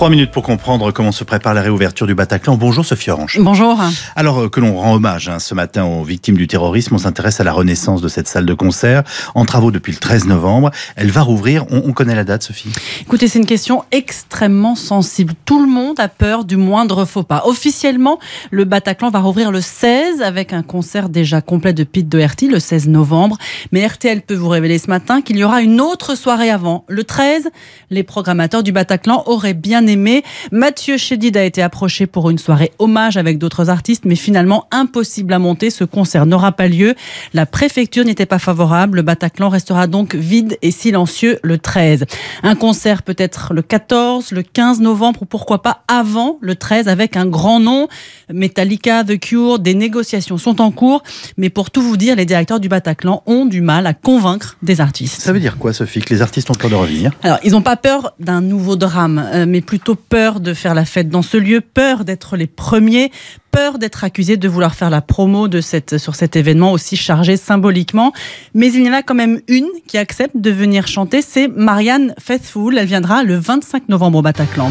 Trois minutes pour comprendre comment se prépare la réouverture du Bataclan. Bonjour Sophie Orange. Bonjour. Alors euh, que l'on rend hommage hein, ce matin aux victimes du terrorisme, on s'intéresse à la renaissance de cette salle de concert. En travaux depuis le 13 novembre, elle va rouvrir. On, connaît la date, Sophie Écoutez, c'est une question extrêmement sensible. Tout le monde a peur du moindre faux pas. Officiellement, le Bataclan va rouvrir le 16 avec un concert déjà complet de Pete Doherty le 16 novembre. Mais RTL peut vous révéler ce matin qu'il y aura une autre soirée avant. Le 13, les programmateurs du Bataclan auraient bien aimé. Mathieu Chédid a été approché pour une soirée hommage avec d'autres artistes, mais finalement impossible à monter. Ce concert n'aura pas lieu. La préfecture n'était pas favorable. Le Bataclan restera donc vide et silencieux le 13. Un concert peut-être le 14, le 15 novembre ou pourquoi pas avant le 13 avec un grand nom. Metallica, The Cure, des négociations sont en cours. Mais pour tout vous dire, les directeurs du Bataclan ont du mal à convaincre des artistes. Ça veut dire quoi, Sophie Que les artistes ont peur de revenir Alors, ils n'ont pas peur d'un nouveau drame, euh, mais plutôt peur de faire la fête dans ce lieu, peur d'être les premiers, peur d'être accusé de vouloir faire la promo de cette, sur cet événement aussi chargé symboliquement. Mais il y en a quand même une qui accepte de venir chanter, c'est Marianne Faithfull. Elle viendra le 25 novembre au Bataclan.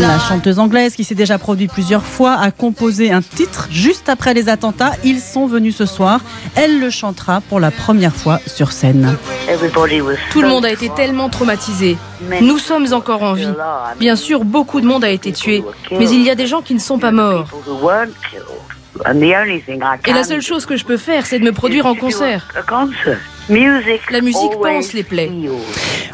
La chanteuse anglaise qui s'est déjà produite plusieurs fois a composé un titre juste après les attentats. Ils sont venus ce soir. Elle le chantera pour la première fois sur scène. Tout le monde a été tellement traumatisé. Nous sommes encore en vie. Bien sûr, beaucoup de monde a été tué, mais il y a des gens qui ne sont pas morts. Et la seule chose que je peux faire, c'est de me produire en concert la musique pense les plaies.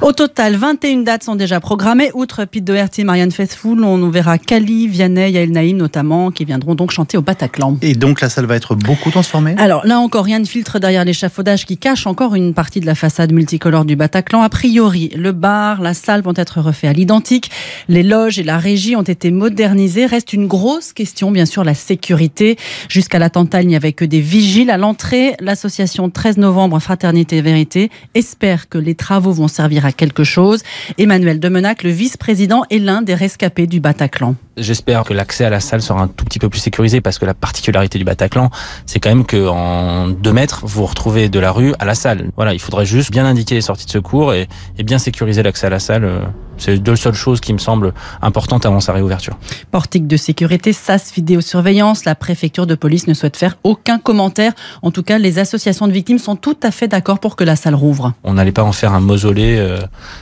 Au total, 21 dates sont déjà programmées. Outre Pete Doherty et Marianne Faithfull, on verra Kali, Vianney, Yael Naïm notamment, qui viendront donc chanter au Bataclan. Et donc la salle va être beaucoup transformée Alors là encore, rien de filtre derrière l'échafaudage qui cache encore une partie de la façade multicolore du Bataclan. A priori, le bar, la salle vont être refaits à l'identique. Les loges et la régie ont été modernisées. Reste une grosse question, bien sûr, la sécurité. Jusqu'à l'attentat, il n'y avait que des vigiles à l'entrée. L'association 13 novembre Fraternité Vérité espère que les travaux vont servir à quelque chose. Emmanuel Demenac, le vice-président, est l'un des rescapés du Bataclan. J'espère que l'accès à la salle sera un tout petit peu plus sécurisé parce que la particularité du Bataclan, c'est quand même qu'en deux mètres, vous retrouvez de la rue à la salle. Voilà, il faudrait juste bien indiquer les sorties de secours et, bien sécuriser l'accès à la salle. Euh, c'est deux seules choses qui me semblent importantes avant sa réouverture. Portique de sécurité, SAS, vidéosurveillance, la préfecture de police ne souhaite faire aucun commentaire. En tout cas, les associations de victimes sont tout à fait d'accord pour que la salle rouvre. On n'allait pas en faire un mausolée, euh,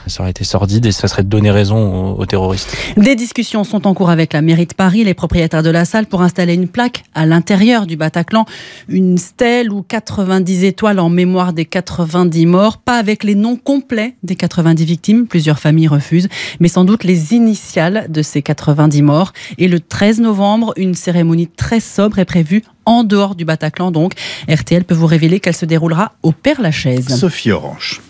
ça aurait été sordide et ça serait donner raison aux, aux terroristes. Des discussions sont en cours avec la mairie de Paris, les propriétaires de la salle, pour installer une plaque à l'intérieur du Bataclan, une stèle ou 90 étoiles en mémoire des 90 morts, pas avec les noms complets des 90 victimes, plusieurs familles refusent, mais sans doute les initiales de ces 90 morts. Et le 13 novembre, une cérémonie très sobre est prévue en dehors du Bataclan donc. RTL peut vous révéler qu'elle se déroulera au Père-Lachaise. Sophie Orange.